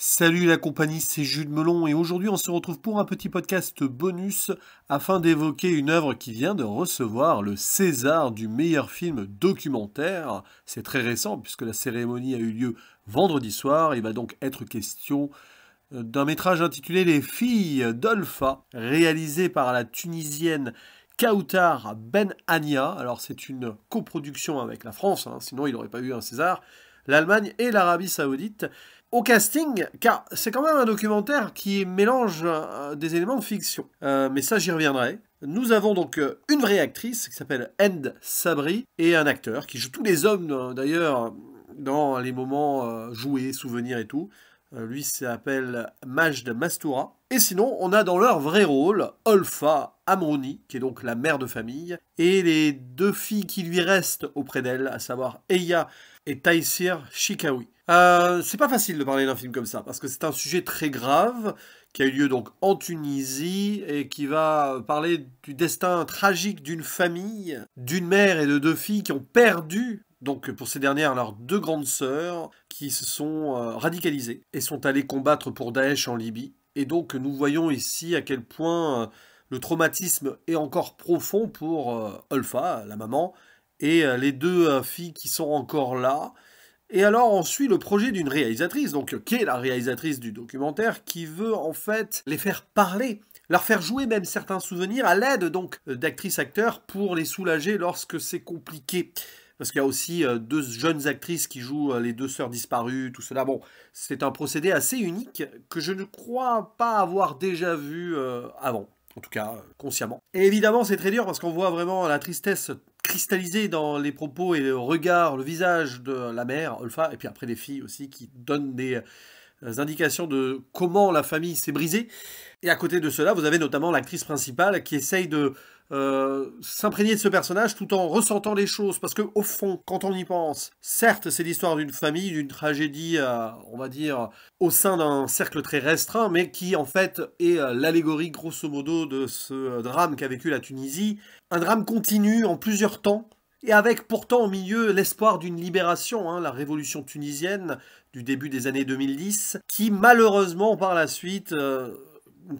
Salut la compagnie, c'est Jules Melon et aujourd'hui on se retrouve pour un petit podcast bonus afin d'évoquer une œuvre qui vient de recevoir le César du meilleur film documentaire. C'est très récent puisque la cérémonie a eu lieu vendredi soir. Il va donc être question euh, d'un métrage intitulé Les filles d'Olpha, réalisé par la Tunisienne Kautar Ben Ania. Alors c'est une coproduction avec la France, hein, sinon il n'aurait pas eu un César, l'Allemagne et l'Arabie Saoudite au casting, car c'est quand même un documentaire qui mélange euh, des éléments de fiction. Euh, mais ça, j'y reviendrai. Nous avons donc euh, une vraie actrice qui s'appelle End Sabri et un acteur qui joue tous les hommes d'ailleurs dans les moments joués, souvenirs et tout. Lui s'appelle Majd Mastoura. Et sinon, on a dans leur vrai rôle Olfa Amroni, qui est donc la mère de famille, et les deux filles qui lui restent auprès d'elle, à savoir Eya et Taïsir Shikawi. Euh, c'est pas facile de parler d'un film comme ça, parce que c'est un sujet très grave qui a eu lieu donc en Tunisie et qui va parler du destin tragique d'une famille, d'une mère et de deux filles qui ont perdu donc pour ces dernières leurs deux grandes sœurs qui se sont euh, radicalisées et sont allées combattre pour Daesh en Libye. Et donc nous voyons ici à quel point euh, le traumatisme est encore profond pour Olfa, la maman, et les deux filles qui sont encore là. Et alors on suit le projet d'une réalisatrice, donc qui est la réalisatrice du documentaire, qui veut en fait les faire parler, leur faire jouer même certains souvenirs à l'aide donc d'actrices-acteurs pour les soulager lorsque c'est compliqué. Parce qu'il y a aussi euh, deux jeunes actrices qui jouent euh, les deux sœurs disparues, tout cela. Bon, c'est un procédé assez unique que je ne crois pas avoir déjà vu euh, avant en tout cas consciemment. Et évidemment, c'est très dur parce qu'on voit vraiment la tristesse cristallisé dans les propos et le regard, le visage de la mère, Olfa, et puis après les filles aussi qui donnent des, euh, indications de comment la famille s'est brisée. Et à côté de cela, vous avez notamment l'actrice principale qui essaye de euh, s'imprégner de ce personnage tout en ressentant les choses. Parce que, au fond, quand on y pense, certes, c'est l'histoire d'une famille, d'une tragédie, euh, on va dire, au sein d'un cercle très restreint, mais qui, en fait, est l'allégorie, grosso modo, de ce drame qu'a vécu la Tunisie. Un drame continu en plusieurs temps, et avec pourtant au milieu l'espoir d'une libération, hein, la révolution tunisienne du début des années 2010, qui malheureusement par la suite euh,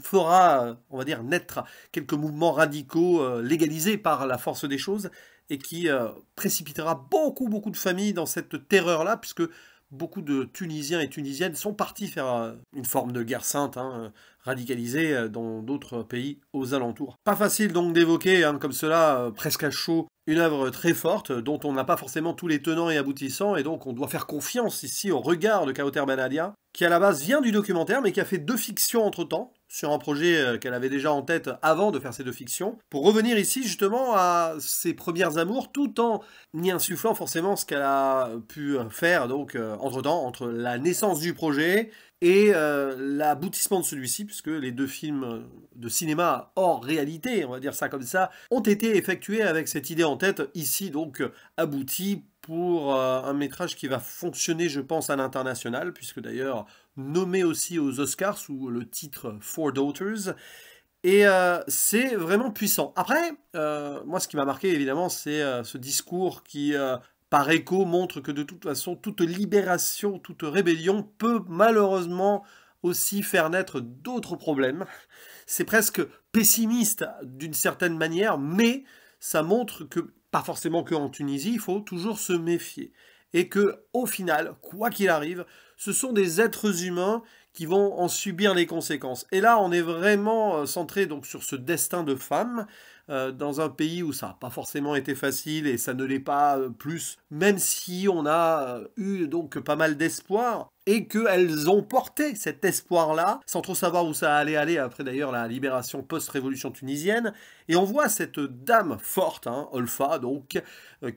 fera, on va dire, naître quelques mouvements radicaux euh, légalisés par la force des choses et qui euh, précipitera beaucoup, beaucoup de familles dans cette terreur-là, puisque beaucoup de Tunisiens et Tunisiennes sont partis faire une forme de guerre sainte, hein, radicalisés euh, dans d'autres pays aux alentours. Pas facile donc d'évoquer, hein, comme cela, euh, presque à chaud, une œuvre très forte dont on n'a pas forcément tous les tenants et aboutissants, et donc on doit faire confiance ici au regard de Kauter Benadia, qui à la base vient du documentaire, mais qui a fait deux fictions entre-temps, sur un projet euh, qu'elle avait déjà en tête avant de faire ces deux fictions, pour revenir ici justement à ses premières amours, tout en y insufflant forcément ce qu'elle a pu faire donc entre-temps, entre la naissance du projet, et euh, l'aboutissement de celui-ci, puisque les deux films de cinéma hors réalité, on va dire ça comme ça, ont été effectués avec cette idée en tête, ici donc abouti pour euh, un métrage qui va fonctionner, je pense, à l'international, puisque d'ailleurs nommé aussi aux Oscars sous le titre Four Daughters. Et euh, c'est vraiment puissant. Après, moi, ce qui m'a marqué, évidemment, c'est ce discours qui par écho montre que de toute façon, toute libération, toute rébellion peut malheureusement aussi faire naître d'autres problèmes. C'est presque pessimiste d'une certaine manière, mais ça montre que, pas forcément qu'en Tunisie, il faut toujours se méfier. Et que, au final, quoi qu'il arrive, ce sont des êtres humains qui vont en subir les conséquences. Et là, on est vraiment euh, centré donc sur ce destin de femme, euh, dans un pays où ça n'a pas forcément été facile et ça ne l'est pas euh, plus, même si on a euh, eu donc pas mal d'espoir et qu'elles ont porté cet espoir-là, sans trop savoir où ça allait aller après d'ailleurs la libération post-révolution tunisienne. Et on voit cette dame forte, hein, Olfa, donc,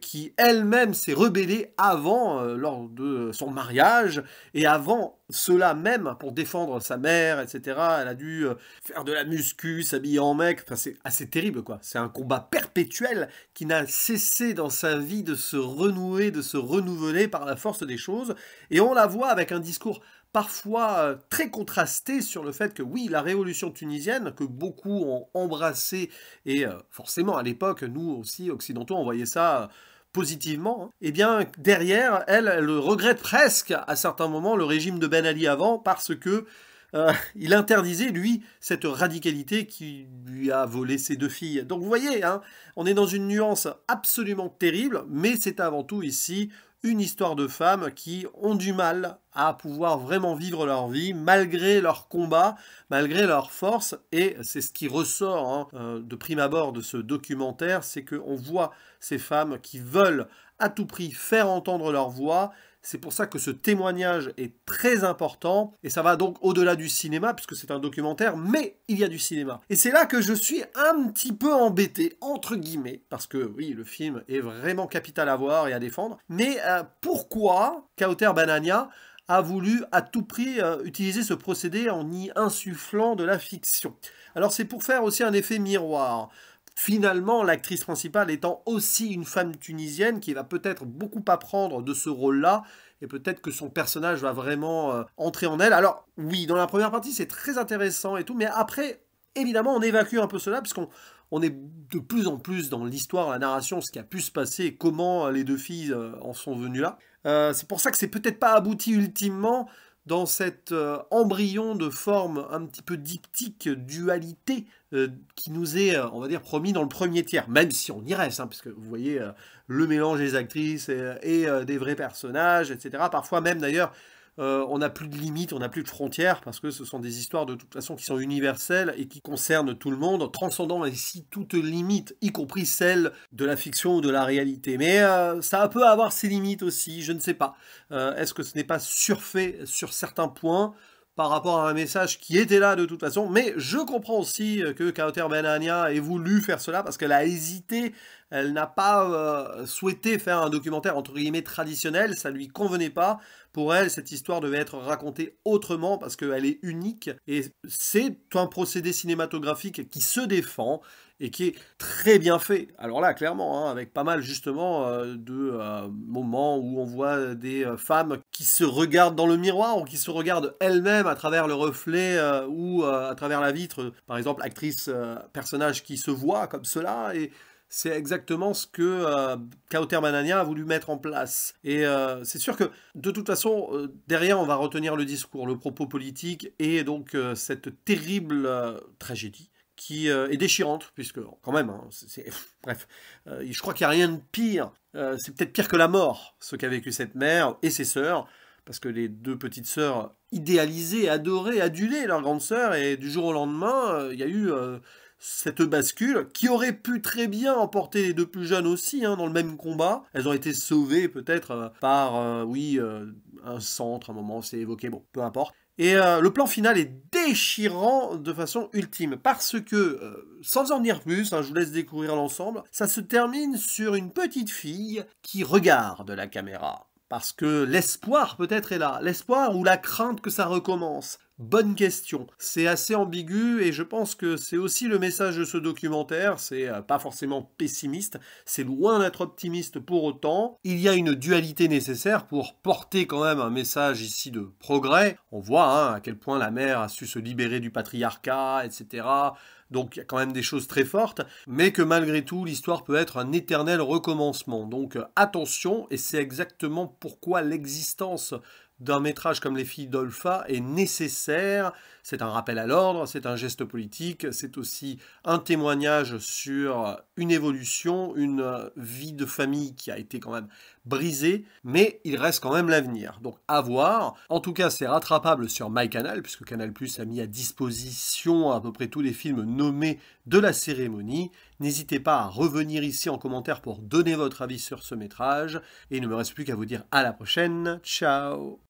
qui elle-même s'est rebellée avant, lors de son mariage, et avant cela même, pour défendre sa mère, etc. Elle a dû faire de la muscu, s'habiller en mec, enfin c'est assez terrible quoi. C'est un combat perpétuel qui n'a cessé dans sa vie de se renouer, de se renouveler par la force des choses. Et on la voit avec un discours parfois euh, très contrasté sur le fait que oui, la révolution tunisienne, que beaucoup ont embrassée et euh, forcément à l'époque, nous aussi, occidentaux, on voyait ça euh, positivement, hein. eh bien derrière, elle, elle regrette presque à certains moments le régime de Ben Ali avant, parce que euh, il interdisait, lui, cette radicalité qui lui a volé ses deux filles. Donc vous voyez, hein, on est dans une nuance absolument terrible, mais c'est avant tout ici une histoire de femmes qui ont du mal à pouvoir vraiment vivre leur vie malgré leur combat, malgré leur force. Et c'est ce qui ressort hein, euh, de prime abord de ce documentaire, c'est qu'on voit ces femmes qui veulent à tout prix faire entendre leur voix c'est pour ça que ce témoignage est très important et ça va donc au-delà du cinéma puisque c'est un documentaire, mais il y a du cinéma. Et c'est là que je suis un petit peu embêté, entre guillemets, parce que oui, le film est vraiment capital à voir et à défendre. Mais euh, pourquoi Kauter Banania a voulu à tout prix euh, utiliser ce procédé en y insufflant de la fiction. Alors c'est pour faire aussi un effet miroir finalement l'actrice principale étant aussi une femme tunisienne qui va peut-être beaucoup apprendre de ce rôle-là et peut-être que son personnage va vraiment euh, entrer en elle. Alors oui, dans la première partie c'est très intéressant et tout, mais après évidemment on évacue un peu cela puisqu'on on est de plus en plus dans l'histoire, la narration, ce qui a pu se passer et comment euh, les deux filles euh, en sont venues là. c'est pour ça que c'est peut-être pas abouti ultimement, dans cet euh, embryon de forme un petit peu diptyque, dualité, euh, qui nous est, euh, on va dire, promis dans le premier tiers, même si on y reste, hein, puisque vous voyez le mélange des actrices et, des vrais personnages, etc. Parfois même d'ailleurs euh, on n'a plus de limites, on n'a plus de frontières, parce que ce sont des histoires de toute façon qui sont universelles et qui concernent tout le monde, transcendant ainsi toutes limites, y compris celles de la fiction ou de la réalité. Mais euh, ça peut avoir ses limites aussi, je ne sais pas. Euh, est-ce que ce n'est pas surfait sur certains points par rapport à un message qui était là de toute façon, mais je comprends aussi que Kauter Benania ait voulu faire cela parce qu'elle a hésité elle n'a pas euh, souhaité faire un documentaire entre guillemets traditionnel, ça lui convenait pas. Pour elle, cette histoire devait être racontée autrement parce qu'elle est unique et c'est un procédé cinématographique qui se défend et qui est très bien fait. Alors là, clairement, hein, avec pas mal justement euh, de euh, moments où on voit des femmes qui se regardent dans le miroir ou qui se regardent elles-mêmes à travers le reflet ou à travers la vitre. Par exemple, actrice, personnage qui se voit comme cela et c'est exactement ce que euh, Manania a voulu mettre en place. Et euh, c'est sûr que, de toute façon, euh, derrière, on va retenir le discours, le propos politique et donc euh, cette terrible tragédie qui est déchirante, puisque quand même, hein, c'est, bref, je crois qu'il n'y a rien de pire, c'est peut-être pire que la mort, ce qu'a vécu cette mère et ses sœurs, parce que les deux petites sœurs idéalisées, adoraient, adulées, leur grande sœur, et du jour au lendemain, il y a eu cette bascule, qui aurait pu très bien emporter les deux plus jeunes aussi hein, dans le même combat. Elles ont été sauvées peut-être euh, par, euh, oui, euh, un centre, un moment, c'est évoqué, bon, peu importe. Et le plan final est déchirant de façon ultime, parce que, sans en dire plus, hein, je vous laisse découvrir l'ensemble, ça se termine sur une petite fille qui regarde la caméra. Parce que l'espoir peut-être est là, l'espoir ou la crainte que ça recommence. Bonne question. C'est assez ambigu et je pense que c'est aussi le message de ce documentaire. C'est euh, pas forcément pessimiste, c'est loin d'être optimiste pour autant. Il y a une dualité nécessaire pour porter quand même un message ici de progrès. On voit hein, à quel point la mère a su se libérer du patriarcat, etc. Donc il y a quand même des choses très fortes, mais que malgré tout, l'histoire peut être un éternel recommencement. Donc euh, attention, et c'est exactement pourquoi l'existence d'un métrage comme Les filles d'Olpha est nécessaire. C'est un rappel à l'ordre, c'est un geste politique, c'est aussi un témoignage sur une évolution, une vie de famille qui a été quand même brisée, mais il reste quand même l'avenir. Donc à voir. En tout cas, c'est rattrapable sur MyCanal, puisque Canal Plus a mis à disposition à peu près tous les films nommés de la cérémonie. N'hésitez pas à revenir ici en commentaire pour donner votre avis sur ce métrage. Et il ne me reste plus qu'à vous dire à la prochaine. Ciao